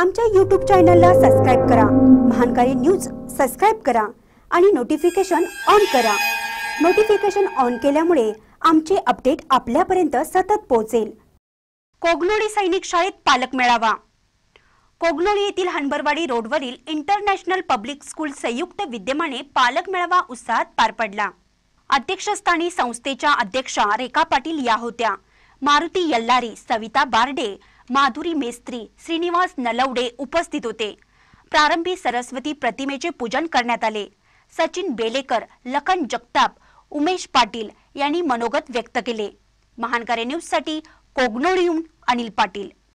आमच्या यूट्यूब चॅनलला सबस्क्राईब करा महानकारी न्यूज सबस्क्राईब करा आणि नोटिफिकेशन ऑन करा नोटिफिकेशन ऑन केल्यामुळे आमचे अपडेट आपल्यापर्यंत सतत पोहोचेल कोगलोडी सैनिक शाळेत पालक मेळावा कोगलोडी येथील हनबरवाडी रोडवरील इंटरनॅशनल पब्लिक स्कूल संयुक्त विद्यमाने पालक मेळावा उत्साहात पार पडला अध्यक्षस्थानी संस्थेच्या अध्यक्षा रेखा पाटील या होत्या मारुती यल्लारी सविता बारडे माधुरी मेस्त्री श्रीनिवास नलवडे उपस्थित होते प्रारंभी सरस्वती प्रतिमेचे पूजन करण्यात आले सचिन बेलेकर लखन जगताप उमेश पाटील यांनी मनोगत व्यक्त केले न्यूज साठी कोगनोळीहून अनिल पाटील